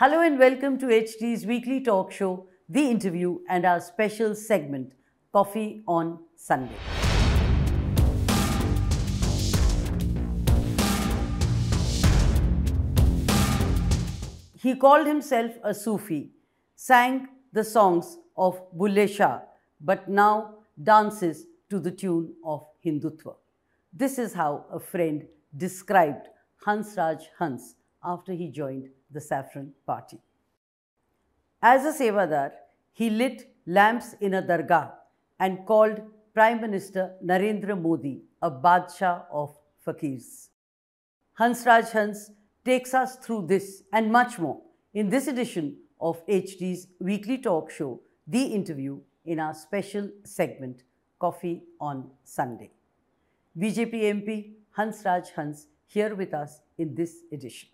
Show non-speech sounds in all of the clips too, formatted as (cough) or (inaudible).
Hello and welcome to HD's weekly talk show, The Interview, and our special segment, Coffee on Sunday. He called himself a Sufi, sang the songs of Bulle Shah, but now dances to the tune of Hindutva. This is how a friend described Hansraj Hans after he joined the saffron party. As a sevadar, he lit lamps in a dargah and called Prime Minister Narendra Modi a Badshah of Fakirs. Hansraj Hans takes us through this and much more in this edition of HD's weekly talk show, The Interview, in our special segment, Coffee on Sunday. BJP MP Hansraj Hans here with us in this edition.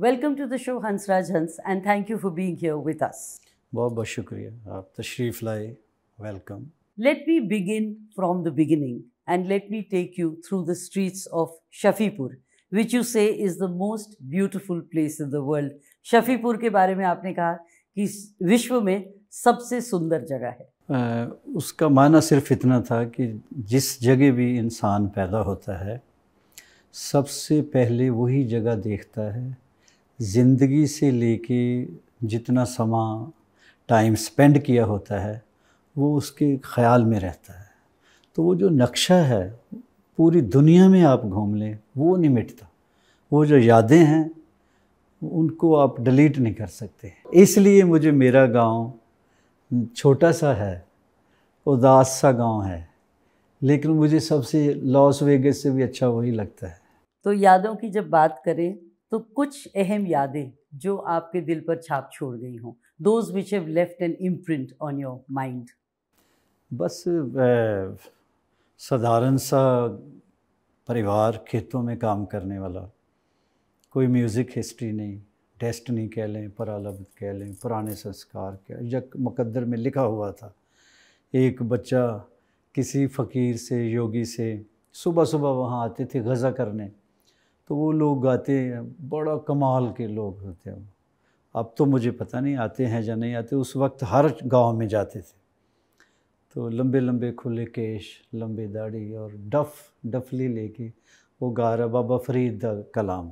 Welcome to the show Hansraj Hans and thank you for being here with us बहुत बहुत शुक्रिया आप तशरीफ लाए welcome let me begin from the beginning and let me take you through the streets of Shafipur which you say is the most beautiful place in the world Shafipur के बारे में आपने कहा कि विश्व में सबसे सुंदर जगह है उसका माना सिर्फ इतना था कि जिस जगह भी इंसान पैदा होता है सबसे पहले वही जगह देखता है ज़िंदगी से लेके जितना समा टाइम स्पेंड किया होता है वो उसके ख्याल में रहता है तो वो जो नक्शा है पूरी दुनिया में आप घूम लें वो नहीं मिटता वो जो यादें हैं उनको आप डिलीट नहीं कर सकते इसलिए मुझे मेरा गांव छोटा सा है उदास सा गांव है लेकिन मुझे सबसे लॉस वेगस से भी अच्छा वही लगता है तो यादों की जब बात करें तो कुछ अहम यादें जो आपके दिल पर छाप छोड़ गई हों those which have left an imprint on your mind बस साधारण सा परिवार खेतों में काम करने वाला कोई म्यूज़िक हिस्ट्री नहीं डेस्टनी कह लें परालब्ध कह लें पुराने संस्कार कह जब मुकद्दर में लिखा हुआ था एक बच्चा किसी फ़कीर से योगी से सुबह सुबह वहाँ आते थे गज़ा करने तो वो लोग गाते हैं बड़ा कमाल के लोग होते हैं अब तो मुझे पता नहीं आते हैं या नहीं आते उस वक्त हर गांव में जाते थे तो लंबे लंबे खुले केश लंबे दाढ़ी और डफ डफली लेके वो गा रहा बाबा फरीद कलाम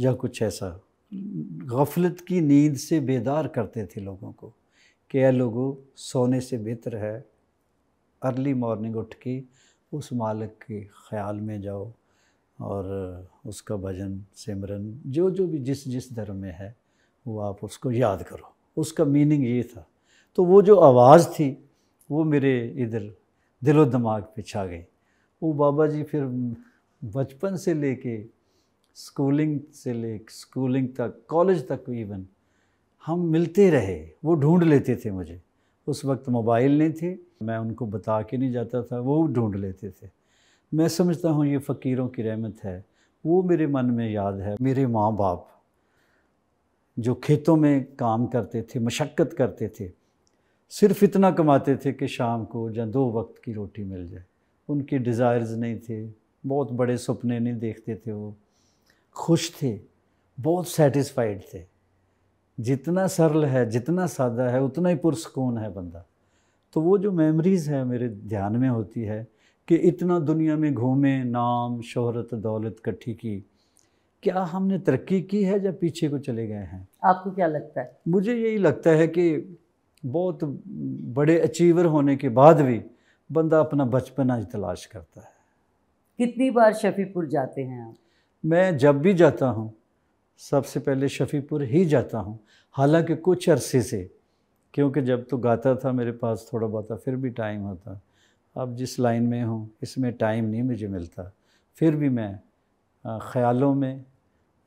या कुछ ऐसा गफलत की नींद से बेदार करते थे लोगों को कि यह लोगों सोने से बेहतर है अर्ली मॉर्निंग उठ के उस मालिक के ख्याल में जाओ और उसका भजन सिमरन जो जो भी जिस जिस धर्म में है वो आप उसको याद करो उसका मीनिंग ये था तो वो जो आवाज़ थी वो मेरे इधर दिलो दिमाग पे छा गई वो बाबा जी फिर बचपन से लेके स्कूलिंग से ले स्कूलिंग तक कॉलेज तक इवन हम मिलते रहे वो ढूंढ लेते थे मुझे उस वक्त मोबाइल नहीं थे मैं उनको बता के नहीं जाता था वो ढूंढ लेते थे मैं समझता हूँ ये फ़कीरों की रहमत है वो मेरे मन में याद है मेरे माँ बाप जो खेतों में काम करते थे मशक्क़त करते थे सिर्फ इतना कमाते थे कि शाम को या दो वक्त की रोटी मिल जाए उनके डिज़ायर्स नहीं थे बहुत बड़े सपने नहीं देखते थे वो खुश थे बहुत सेटिस्फाइड थे जितना सरल है जितना सादा है उतना ही पुरसकून है बंदा तो वो जो मेमोरीज़ है मेरे ध्यान में होती है कि इतना दुनिया में घूमे नाम शोहरत दौलत इकट्ठी की क्या हमने तरक्की की है या पीछे को चले गए हैं आपको क्या लगता है मुझे यही लगता है कि बहुत बड़े अचीवर होने के बाद भी बंदा अपना बचपन आज तलाश करता है कितनी बार शफीपुर जाते हैं आप मैं जब भी जाता हूँ सबसे पहले शफीपुर ही जाता हूँ हालांकि कुछ अरसे से क्योंकि जब तो गाता था मेरे पास थोड़ा बहुत फिर भी टाइम होता अब जिस लाइन में हूँ इसमें टाइम नहीं मुझे मिलता फिर भी मैं ख्यालों में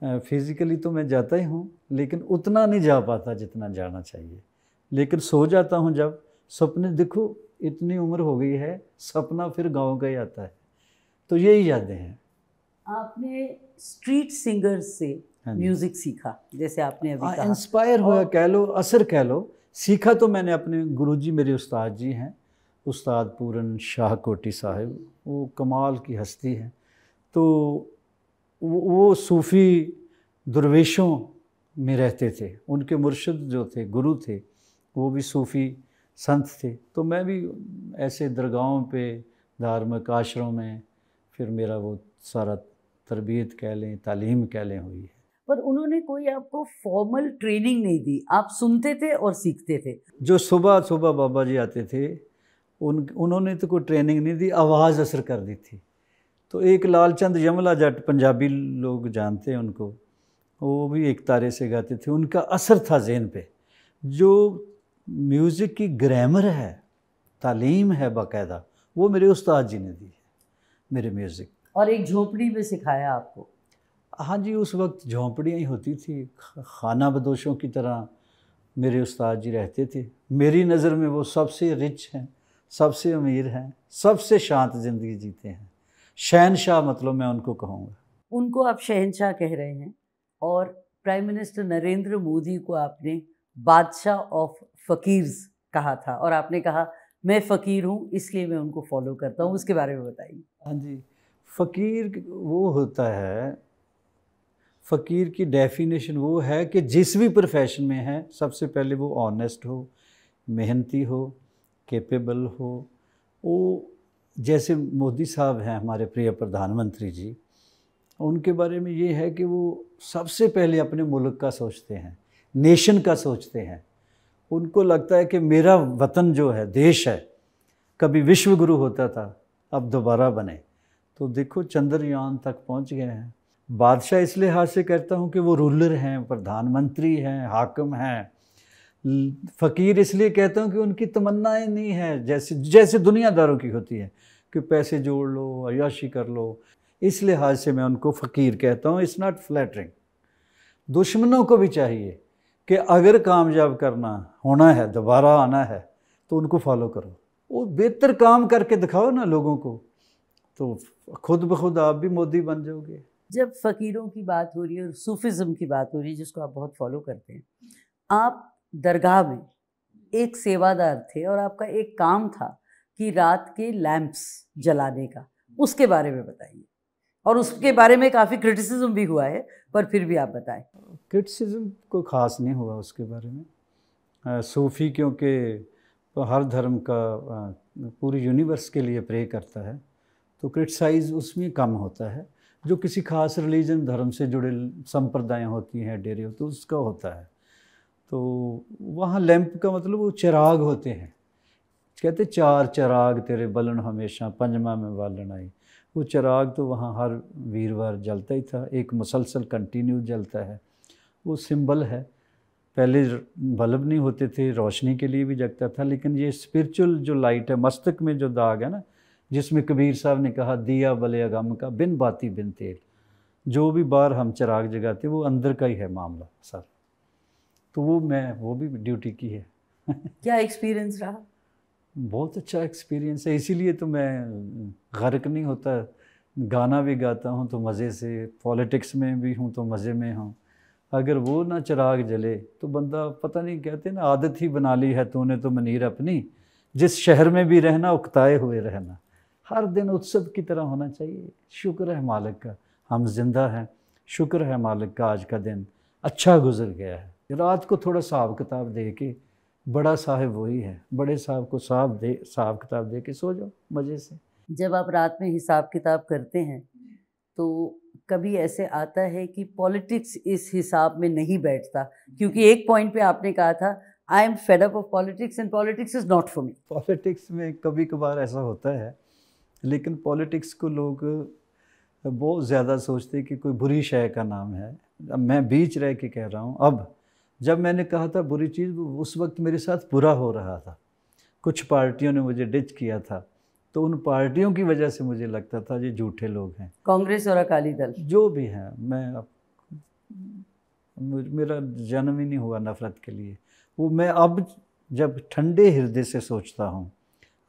फिज़िकली तो मैं जाता ही हूँ लेकिन उतना नहीं जा पाता जितना जाना चाहिए लेकिन सो जाता हूँ जब सपने देखो इतनी उम्र हो गई है सपना फिर गांव का ही आता है तो यही यादें हैं आपने स्ट्रीट सिंगर से म्यूज़िक हाँ सीखा जैसे आपने अभी इंस्पायर हुआ कह लो असर कह लो सीखा तो मैंने अपने गुरुजी मेरे उस्ताद जी हैं उस्ताद पूरन शाह कोटी साहब वो कमाल की हस्ती हैं तो वो सूफ़ी दुरवेशों में रहते थे उनके मुर्शद जो थे गुरु थे वो भी सूफ़ी संत थे तो मैं भी ऐसे दरगाहों पे धार्मिक आश्रमों में फिर मेरा वो सारा तरबियत कह लें तालीम कह लें हुई है पर उन्होंने कोई आपको फॉर्मल ट्रेनिंग नहीं दी आप सुनते थे और सीखते थे जो सुबह सुबह बाबा जी आते थे उन उन्होंने तो कोई ट्रेनिंग नहीं दी आवाज़ असर कर दी थी तो एक लालचंद यमला जट पंजाबी लोग जानते हैं उनको वो भी एक तारे से गाते थे उनका असर था जहन पे जो म्यूज़िक की ग्रामर है तालीम है बाकायदा वो मेरे उस्ताद जी ने दी है मेरे म्यूज़िक और एक झोपड़ी में सिखाया आपको हाँ जी उस वक्त झोंपड़ियाँ ही होती थी खाना बदोशों की तरह मेरे उस्ताद जी रहते थे मेरी नज़र में वो सबसे रिच हैं सबसे अमीर हैं सबसे शांत ज़िंदगी जीते हैं शहनशाह मतलब मैं उनको कहूँगा उनको आप शहनशाह कह रहे हैं और प्राइम मिनिस्टर नरेंद्र मोदी को आपने बादशाह ऑफ फ़कीर्स कहा था और आपने कहा मैं फ़कीर हूँ इसलिए मैं उनको फॉलो करता हूँ उसके बारे में बताइए हाँ जी फ़कीर वो होता है फ़कीर की डेफिनेशन वो है कि जिस भी प्रोफेशन में है सबसे पहले वो ऑनेस्ट हो मेहनती हो कैपेबल हो वो जैसे मोदी साहब हैं हमारे प्रिय प्रधानमंत्री जी उनके बारे में ये है कि वो सबसे पहले अपने मुल्क का सोचते हैं नेशन का सोचते हैं उनको लगता है कि मेरा वतन जो है देश है कभी विश्व गुरु होता था अब दोबारा बने तो देखो चंद्रयान तक पहुंच गए हैं बादशाह इसलिए हाथ से कहता हूँ कि वो रूलर हैं प्रधानमंत्री हैं हाकम हैं फ़कीर इसलिए कहता हूँ कि उनकी तमन्नाएं नहीं है जैसे जैसे दुनियादारों की होती है कि पैसे जोड़ लो अयाशी कर लो इस लिहाज से मैं उनको फ़कीर कहता हूँ इट्स नॉट फ्लैटरिंग दुश्मनों को भी चाहिए कि अगर कामयाब करना होना है दोबारा आना है तो उनको फॉलो करो वो बेहतर काम करके दिखाओ ना लोगों को तो खुद ब खुद आप भी मोदी बन जाओगे जब फ़कीरों की बात हो रही है और सूफिज़म की बात हो रही है जिसको आप बहुत फॉलो करते हैं आप दरगाह में एक सेवादार थे और आपका एक काम था कि रात के लैंप्स जलाने का उसके बारे में बताइए और उसके बारे में काफ़ी क्रिटिसिज्म भी हुआ है पर फिर भी आप बताएं क्रिटिसिज्म को खास नहीं हुआ उसके बारे में आ, सूफी क्योंकि हर धर्म का आ, पूरी यूनिवर्स के लिए प्रे करता है तो क्रिटिसाइज उसमें कम होता है जो किसी खास रिलीजन धर्म से जुड़े संप्रदाय होती हैं डेरे होते तो उसका होता है तो वहाँ लैंप का मतलब वो चिराग होते हैं कहते चार चिराग तेरे बलन हमेशा पंजमा में बालन आई वो चिराग तो वहाँ हर वीरवार जलता ही था एक मुसलसल कंटिन्यू जलता है वो सिंबल है पहले बल्ब नहीं होते थे रोशनी के लिए भी जगता था लेकिन ये स्पिरिचुअल जो लाइट है मस्तक में जो दाग है ना जिसमें कबीर साहब ने कहा दिया बले गम का बिन बाती बिन तेल जो भी बार हम चिराग जगाते वो अंदर का ही है मामला सर तो वो मैं वो भी ड्यूटी की है क्या एक्सपीरियंस रहा बहुत अच्छा एक्सपीरियंस है इसीलिए तो मैं गर्क नहीं होता गाना भी गाता हूँ तो मज़े से पॉलिटिक्स में भी हूँ तो मज़े में हूँ अगर वो ना चिराग जले तो बंदा पता नहीं कहते ना आदत ही बना ली है तूने तो मनीर अपनी जिस शहर में भी रहना उकताए हुए रहना हर दिन उत्सव की तरह होना चाहिए शुक्र है मालिक का हम जिंदा हैं शुक्र है मालिक का आज का दिन अच्छा गुजर गया है रात को थोड़ा हिसाब किताब दे के बड़ा साहब वही है बड़े साहब को साहब दे हिसाब किताब दे के सो जाओ मज़े से जब आप रात में हिसाब किताब करते हैं तो कभी ऐसे आता है कि पॉलिटिक्स इस हिसाब में नहीं बैठता क्योंकि एक पॉइंट पे आपने कहा था I am fed up of politics and politics is not for me politics में कभी कभार ऐसा होता है लेकिन पॉलिटिक्स को लोग बहुत ज़्यादा सोचते कि कोई बुरी शय का नाम है मैं बीच रह के कह रहा हूँ अब जब मैंने कहा था बुरी चीज़ उस वक्त मेरे साथ बुरा हो रहा था कुछ पार्टियों ने मुझे डिच किया था तो उन पार्टियों की वजह से मुझे लगता था ये झूठे लोग हैं कांग्रेस और अकाली दल जो भी हैं मैं अब मेरा जन्म ही नहीं हुआ नफ़रत के लिए वो मैं अब जब ठंडे हृदय से सोचता हूँ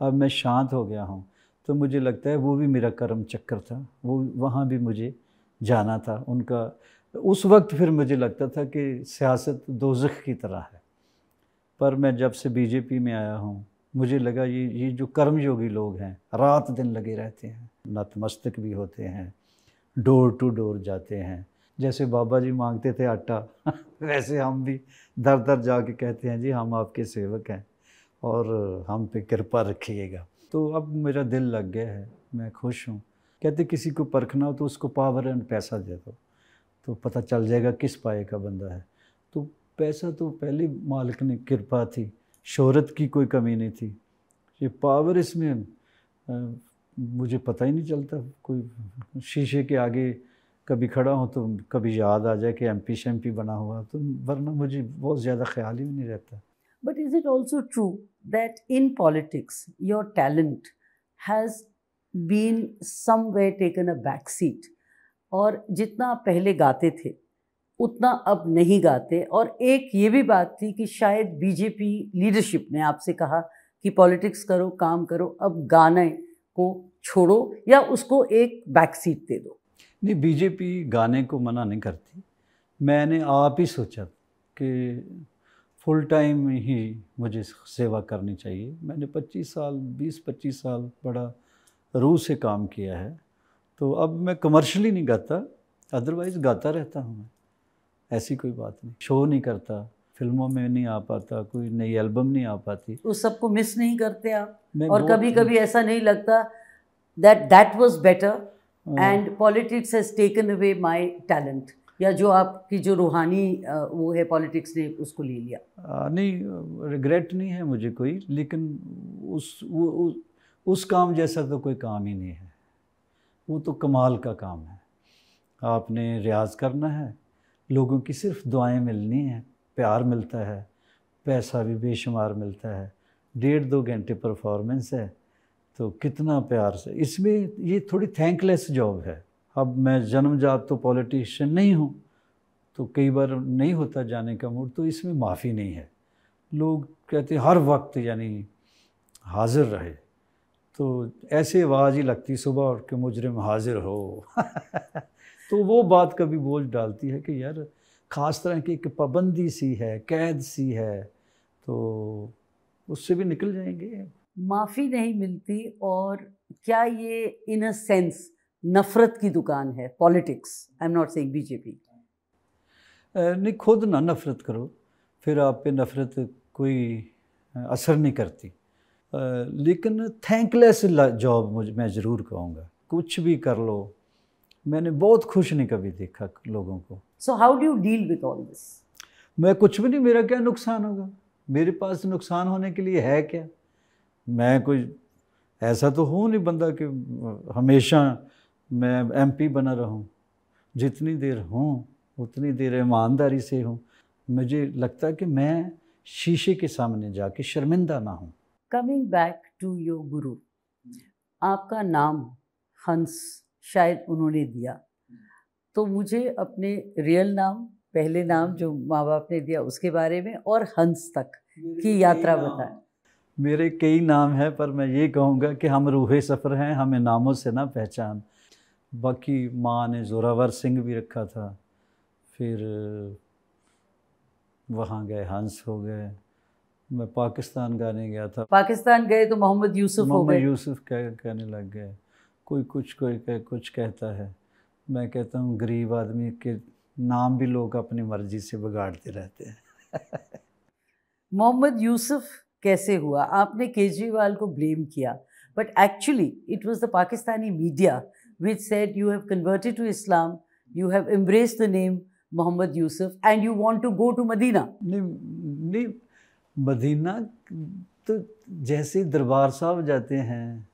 अब मैं शांत हो गया हूँ तो मुझे लगता है वो भी मेरा कर्म चक्कर था वो वहाँ भी मुझे जाना था उनका उस वक्त फिर मुझे लगता था कि सियासत दोजख की तरह है पर मैं जब से बीजेपी में आया हूँ मुझे लगा ये ये जो कर्मयोगी लोग हैं रात दिन लगे रहते हैं नतमस्तक भी होते हैं डोर टू डोर जाते हैं जैसे बाबा जी मांगते थे आटा (laughs) वैसे हम भी दर दर जा के कहते हैं जी हम आपके सेवक हैं और हम पे कृपा रखिएगा तो अब मेरा दिल लग गया है मैं खुश हूँ कहते किसी को परखना हो तो उसको पावर एंड पैसा दे दो तो पता चल जाएगा किस पाए का बंदा है तो पैसा तो पहले मालिक ने कृपा थी शोहरत की कोई कमी नहीं थी ये पावर इसमें आ, मुझे पता ही नहीं चलता कोई शीशे के आगे कभी खड़ा हो तो कभी याद आ जाए कि एम पी पी बना हुआ तो वरना मुझे बहुत ज़्यादा ख्याल ही नहीं रहता but is it also true that in politics your talent has been some way taken a back seat और जितना पहले गाते थे उतना अब नहीं गाते और एक ये भी बात थी कि शायद बीजेपी लीडरशिप ने आपसे कहा कि पॉलिटिक्स करो काम करो अब गाने को छोड़ो या उसको एक बैक सीट दे दो नहीं बीजेपी गाने को मना नहीं करती मैंने आप ही सोचा कि फुल टाइम ही मुझे सेवा करनी चाहिए मैंने 25 साल 20-25 साल बड़ा रूह से काम किया है तो अब मैं कमर्शली नहीं गाता अदरवाइज़ गाता रहता हूँ मैं ऐसी कोई बात नहीं शो नहीं करता फिल्मों में नहीं आ पाता कोई नई एल्बम नहीं आ पाती उस सबको मिस नहीं करते आप और कभी कभी ऐसा नहीं लगता that that was better and politics has taken away my talent या जो आपकी जो रूहानी वो है पॉलिटिक्स ने उसको ले लिया आ, नहीं रिग्रेट नहीं है मुझे कोई लेकिन उस वो उस, उस काम जैसा तो कोई काम ही नहीं है वो तो कमाल का काम है आपने रियाज करना है लोगों की सिर्फ दुआएं मिलनी हैं प्यार मिलता है पैसा भी बेशुमार मिलता है डेढ़ दो घंटे परफॉर्मेंस है तो कितना प्यार से इसमें ये थोड़ी थैंकलेस जॉब है अब मैं जन्मजात तो पॉलिटिशियन नहीं हूँ तो कई बार नहीं होता जाने का मूड तो इसमें माफ़ी नहीं है लोग कहते हर वक्त यानी हाजिर रहे तो ऐसे आवाज़ ही लगती सुबह और कि मुजरिम हाजिर हो (laughs) तो वो बात कभी बोझ डालती है कि यार ख़ास तरह की एक पाबंदी सी है कैद सी है तो उससे भी निकल जाएंगे माफ़ी नहीं मिलती और क्या ये इन अ सेंस नफ़रत की दुकान है politics I am not saying BJP नहीं खुद ना नफ़रत करो फिर आप पे नफ़रत कोई असर नहीं करती लेकिन थैंकलेस जॉब मुझ मैं ज़रूर कहूँगा कुछ भी कर लो मैंने बहुत खुश नहीं कभी देखा लोगों को so how do deal with all this मैं कुछ भी नहीं मेरा क्या नुकसान होगा मेरे पास नुकसान होने के लिए है क्या मैं कोई ऐसा तो हूँ नहीं बंदा कि हमेशा मैं एमपी बना रहूँ जितनी देर हूँ उतनी देर ईमानदारी से हूँ मुझे लगता है कि मैं शीशे के सामने जाके शर्मिंदा ना हूँ कमिंग बैक टू योर गुरु आपका नाम हंस शायद उन्होंने दिया तो मुझे अपने रियल नाम पहले नाम जो माँ बाप ने दिया उसके बारे में और हंस तक की यात्रा बताएं मेरे कई नाम हैं पर मैं ये कहूँगा कि हम रूहे सफ़र हैं हमें नामों से ना पहचान बाकी माँ ने जोरावर सिंह भी रखा था फिर वहाँ गए हंस हो गए मैं पाकिस्तान गाने गया था पाकिस्तान गए तो मोहम्मद यूसुफ हो गए यूसुफ कह, कहने लग गए कोई कुछ कोई कह, कुछ कहता है मैं कहता हूँ गरीब आदमी के नाम भी लोग अपनी मर्जी से बिगाड़ते रहते हैं (laughs) मोहम्मद यूसुफ कैसे हुआ आपने केजरीवाल को ब्लेम किया but actually it was the Pakistani media which set you have converted to Islam you have embrace the name Mohammad Yusuf and you want to go to Madina नहीं नहीं मदीना तो जैसे दरबार साहब जाते हैं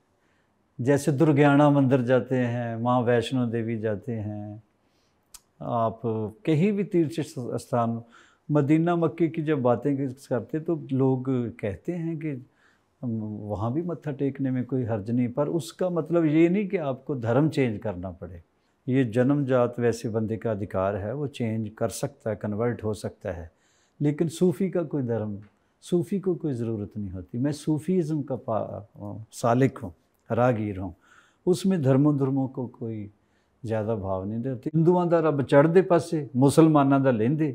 जैसे दुर्गयाना मंदिर जाते हैं माँ वैष्णो देवी जाते हैं आप कहीं भी तीर्थ स्थान मदीना मक्के की जब बातें करते तो लोग कहते हैं कि वहाँ भी मत्था टेकने में कोई हर्ज नहीं पर उसका मतलब ये नहीं कि आपको धर्म चेंज करना पड़े ये जन्म जात वैसे बंदे का अधिकार है वो चेंज कर सकता है कन्वर्ट हो सकता है लेकिन सूफ़ी का कोई धर्म सूफ़ी को कोई ज़रूरत नहीं होती मैं सूफ़ीज़म का पा सालिक हूँ रागीर हूँ उसमें धर्मों धर्मों को कोई ज़्यादा भाव नहीं देते हिंदुओं का रब चढ़ते पासे मुसलमाना का लेंदे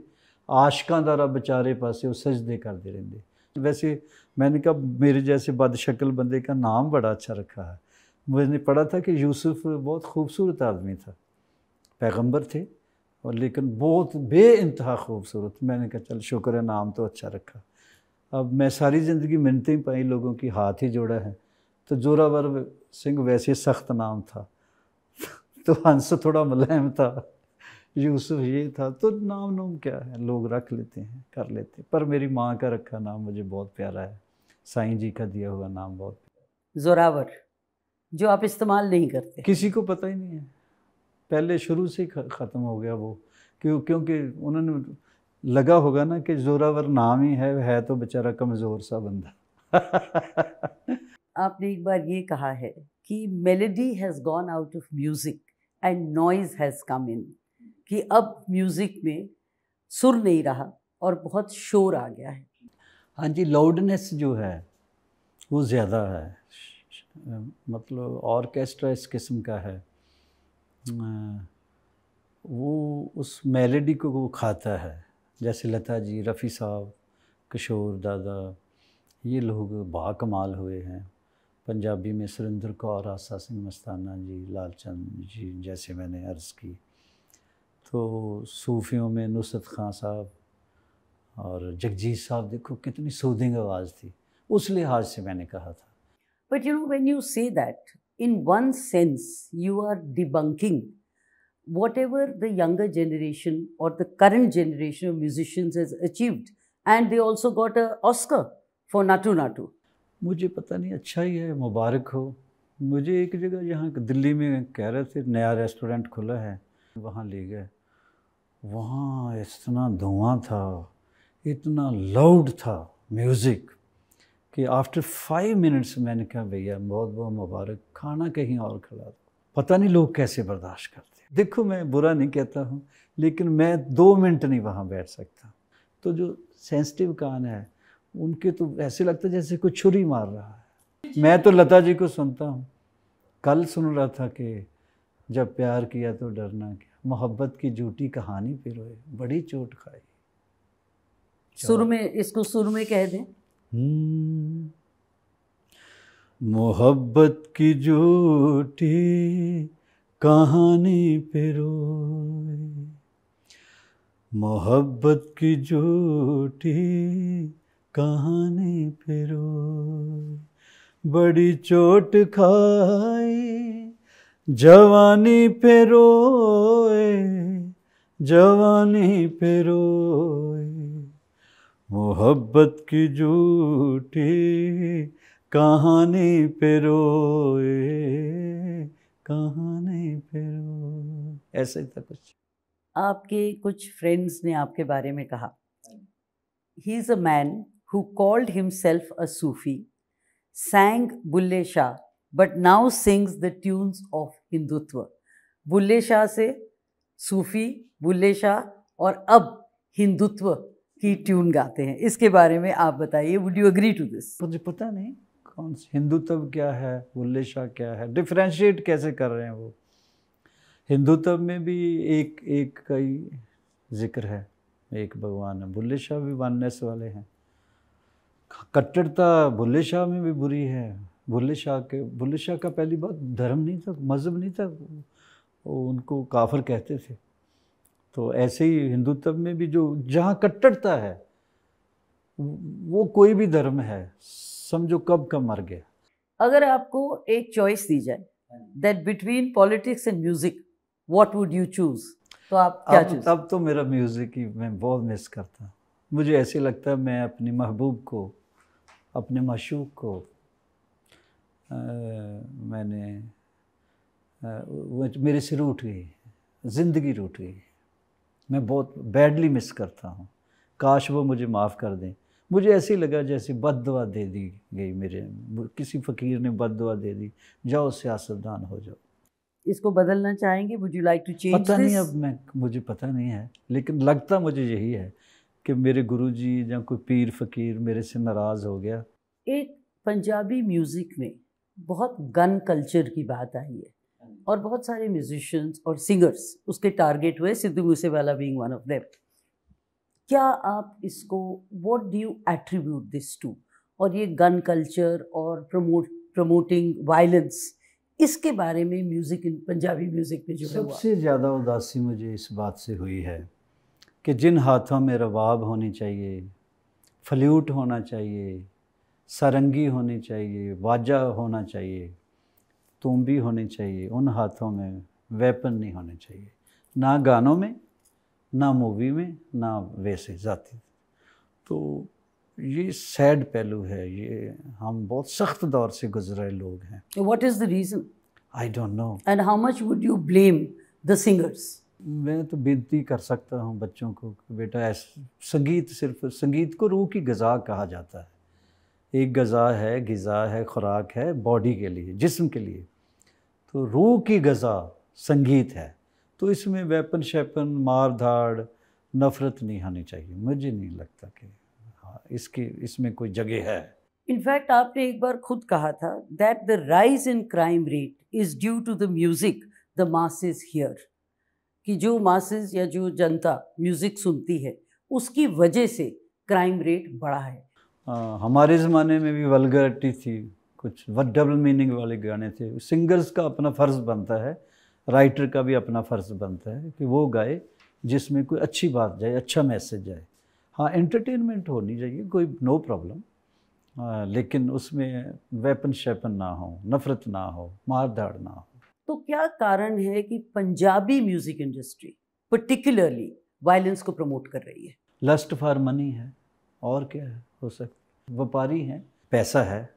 आशकों का रब चारे पास ਉਹ सजदे करते ਰਹਿੰਦੇ वैसे मैंने कहा मेरे जैसे बदशक्ल बंदे का नाम बड़ा अच्छा रखा है मैंने पढ़ा था कि यूसुफ बहुत खूबसूरत आदमी था पैगंबर थे और लेकिन बहुत बे इंतहा खूबसूरत मैंने कहा चल शुक्र है नाम तो अच्छा रखा अब मैं सारी ज़िंदगी ही पाई लोगों की हाथ ही जोड़ा है तो जोरावर सिंह वैसे सख्त नाम था तो हंस थोड़ा मुलायम था यूसुफ ये था तो नाम नूम क्या है लोग रख लेते हैं कर लेते हैं पर मेरी माँ का रखा नाम मुझे बहुत प्यारा है साईं जी का दिया हुआ नाम बहुत जोरावर जो आप इस्तेमाल नहीं करते किसी को पता ही नहीं है पहले शुरू से ही ख़त्म हो गया वो क्यों क्योंकि उन्होंने लगा होगा ना कि जोरावर नाम ही है है तो बेचारा कमज़ोर सा बंदा (laughs) आपने एक बार ये कहा है कि melody has gone out of music and noise has come in कि अब म्यूज़िक में सुर नहीं रहा और बहुत शोर आ गया है हाँ जी लाउडनेस जो है वो ज़्यादा है मतलब ऑर्केस्ट्रा इस किस्म का है वो उस मेलेडी को वो खाता है जैसे लता जी रफ़ी साहब किशोर दादा ये लोग बाकमाल हुए हैं पंजाबी में सुरेंद्र कौर आशा सिंह मस्ताना जी लालचंद जी जैसे मैंने अर्ज़ की तो सूफियों में नुसरत खां साहब और जगजीत साहब देखो कितनी सूदिंग आवाज़ थी उस लिहाज से मैंने कहा था but you know when you see that in one sense you are debunking whatever younger generation or the current generation of musicians has achieved and they also got a oscar for natu natu मुझे पता नहीं अच्छा ही है मुबारक हो मुझे एक जगह यहाँ दिल्ली में कह रहे थे नया रेस्टोरेंट खुला है वहाँ ले गए वहाँ इतना धुआँ था इतना लाउड था म्यूज़िक कि आफ्टर फाइव मिनट्स मैंने कहा भैया बहुत बहुत मुबारक खाना कहीं और खिला दो पता नहीं लोग कैसे बर्दाश्त करते देखो मैं बुरा नहीं कहता हूँ लेकिन मैं दो मिनट नहीं वहाँ बैठ सकता तो जो सेंसिटिव कान है उनके तो ऐसे लगता है जैसे कोई छुरी मार रहा है मैं तो लता जी को सुनता हूँ कल सुन रहा था कि जब प्यार किया तो डरना क्या मोहब्बत की झूठी कहानी फिर बड़ी चोट खाई सुर में इसको सुर में कह दें हम्म। मोहब्बत की झूठी कहानी पे मोहब्बत की झूठी कहानी पेरो बड़ी चोट खाई जवानी पेरो जवानी पेरो मोहब्बत की झूठी कहानी पेरो कहाँ नहीं फिरूँ ऐसे था कुछ आपके कुछ फ्रेंड्स ने आपके बारे में कहा ही is a man who called himself a Sufi sang Bulleh Shah but now sings the tunes of Hindutva Bulleh Shah से सूफी बुल्ले शाह और अब हिंदुत्व की ट्यून गाते हैं इसके बारे में आप बताइए would you agree to this मुझे पता नहीं कौन हिंदुत्व क्या है बुल्ले शाह क्या है डिफ्रेंशिएट कैसे कर रहे हैं वो हिंदुत्व में भी एक एक का ही जिक्र है एक भगवान है बुल्ले शाह भी वाननेस वाले हैं कट्टरता बुल्ले शाह में भी बुरी है बुल्ले शाह के बुल्ले शाह का पहली बात धर्म नहीं था मज़हब नहीं था वो उनको काफर कहते थे तो ऐसे ही हिंदुत्व में भी जो जहाँ कट्टरता है वो कोई भी धर्म है समझो कब कब मर गया अगर आपको एक चॉइस दी जाए that between politics and music what would you choose तो आप क्या अब, चूज? अब तो मेरा म्यूजिक ही मैं बहुत मिस करता मुझे ऐसे लगता है मैं अपने महबूब को अपने मशूक को आ, मैंने आ, मेरे से रूट गई ज़िंदगी रूट गई मैं बहुत बैडली मिस करता हूँ काश वो मुझे माफ़ कर दें मुझे ऐसे लगा जैसे बद दुआ दे दी गई मेरे किसी फ़कीर ने बद दुआ दे दी जाओ सियासतदान हो जाओ इसको बदलना चाहेंगे would you like to change पता this? नहीं अब मैं मुझे पता नहीं है लेकिन लगता मुझे यही है कि मेरे गुरुजी या कोई पीर फ़कीर मेरे से नाराज़ हो गया एक पंजाबी म्यूज़िक में बहुत गन कल्चर की बात आई है और बहुत सारे म्यूजिशंस और सिंगर्स उसके टारगेट हुए Sidhu Moosewala being one of them क्या आप इसको what do you attribute this to और ये गन कल्चर और प्रमोट प्रमोटिंग वायलेंस इसके बारे में म्यूज़िक पंजाबी म्यूज़िक में जो सबसे ज़्यादा उदासी मुझे इस बात से हुई है कि जिन हाथों में रवाब होने चाहिए फ्लूट होना चाहिए सारंगी होनी चाहिए वाजा होना चाहिए तुम भी होने चाहिए उन हाथों में वेपन नहीं होने चाहिए ना गानों में ना मूवी में ना वैसे जाती तो ये सैड पहलू है ये हम बहुत सख्त दौर से गुजरे लोग हैं what is the reason I don't know and how much would you blame the singers मैं तो बेनती कर सकता हूँ बच्चों को कि बेटा संगीत सिर्फ संगीत को रूह की गज़ा कहा जाता है एक गज़ा है गज़ा है खुराक है बॉडी के लिए जिस्म के लिए तो रूह की गज़ा संगीत है तो इसमें वेपन शेपन मार धाड़ नफ़रत नहीं आनी चाहिए मुझे नहीं लगता कि हाँ इसकी इसमें कोई जगह है इनफैक्ट आपने एक बार खुद कहा था that the rise in crime rate is due to the music the masses hear कि जो मासेस या जो जनता म्यूज़िक सुनती है उसकी वजह से क्राइम रेट बढ़ा है आ, हमारे ज़माने में भी वलगरिटी थी कुछ डबल मीनिंग वाले गाने थे सिंगर्स का अपना फ़र्ज़ बनता है राइटर का भी अपना फ़र्ज़ बनता है कि वो गाए जिसमें कोई अच्छी बात जाए अच्छा मैसेज जाए हाँ एंटरटेनमेंट होनी चाहिए कोई नो प्रॉब्लम लेकिन उसमें वेपन शेपन ना हो नफ़रत ना हो मार धाड़ ना हो तो क्या कारण है कि Punjabi music industry particularly violence को प्रमोट कर रही है लस्ट फॉर मनी है और क्या है हो सकता व्यापारी हैं पैसा है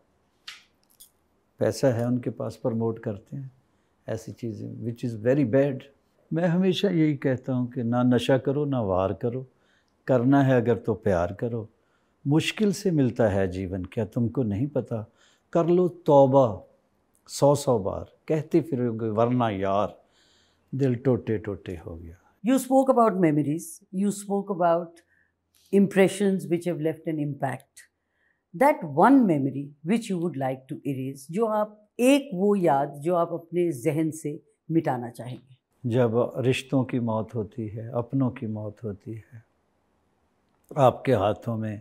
पैसा है उनके पास प्रमोट करते हैं ऐसी चीज़ें विच इज़ वेरी बैड मैं हमेशा यही कहता हूँ कि ना नशा करो ना वार करो करना है अगर तो प्यार करो मुश्किल से मिलता है जीवन क्या तुमको नहीं पता कर लो तौबा सौ सौ बार कहते फिर वरना यार दिल टोटे टोटे हो गया you spoke about memories you spoke about impression which have left an impact. That one memory which you would like to जो आप एक वो याद जो आप अपने जहन से मिटाना चाहेंगे जब रिश्तों की मौत होती है अपनों की मौत होती है आपके हाथों में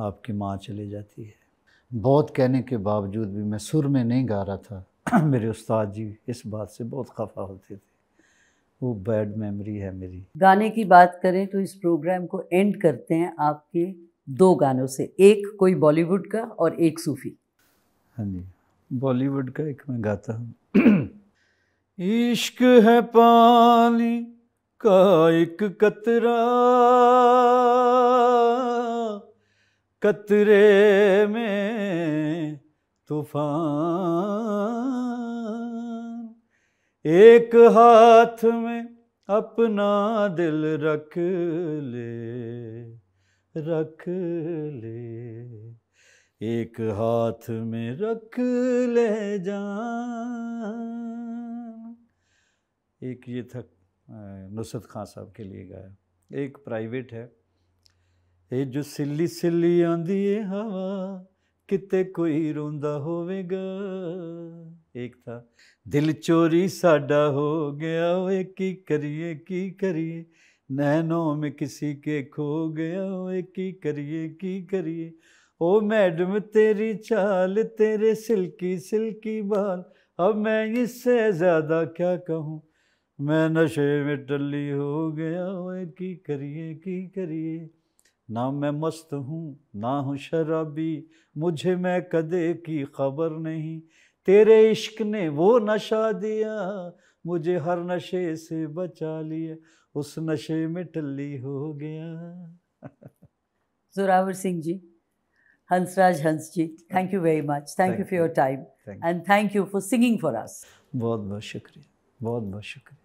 आपकी माँ चली जाती है बहुत कहने के बावजूद भी मैं सुर में नहीं गा रहा था (clears throat) मेरे उस्ताद जी इस बात से बहुत खफा होते थे वो बैड मेमोरी है मेरी गाने की बात करें तो इस प्रोग्राम को एंड करते हैं आपके दो गानों से एक कोई बॉलीवुड का और एक सूफी हाँ जी बॉलीवुड का एक मैं गाता हूँ इश्क है पानी का एक कतरा कतरे में तूफान एक हाथ में अपना दिल रख ले रख ले एक हाथ में रख ले जा एक ये था नुसरत खान साहब के लिए गाया एक प्राइवेट है ये जो सिली सिली आँदी है हवा कितने कोई रोंदा होवेगा एक था दिल चोरी साडा हो गया वे की करिए की करिए नैनों में किसी के खो गया वे की करिए की करिए ओ मैडम तेरी चाल तेरे सिल्की सिल्की बाल अब मैं इससे ज़्यादा क्या कहूँ मैं नशे में टली हो गया ओए की करिए की करिए ना मैं मस्त हूँ ना हूँ शराबी मुझे मैं कदे की खबर नहीं तेरे इश्क ने वो नशा दिया मुझे हर नशे से बचा लिया उस नशे में टली हो गया जोरावर सिंह जी Hansraj Hansji, thank you very much. Thank, thank you for your time. You. and thank you for singing for us. बहुत बहुत शुक्रिया बहुत बहुत शुक्रिया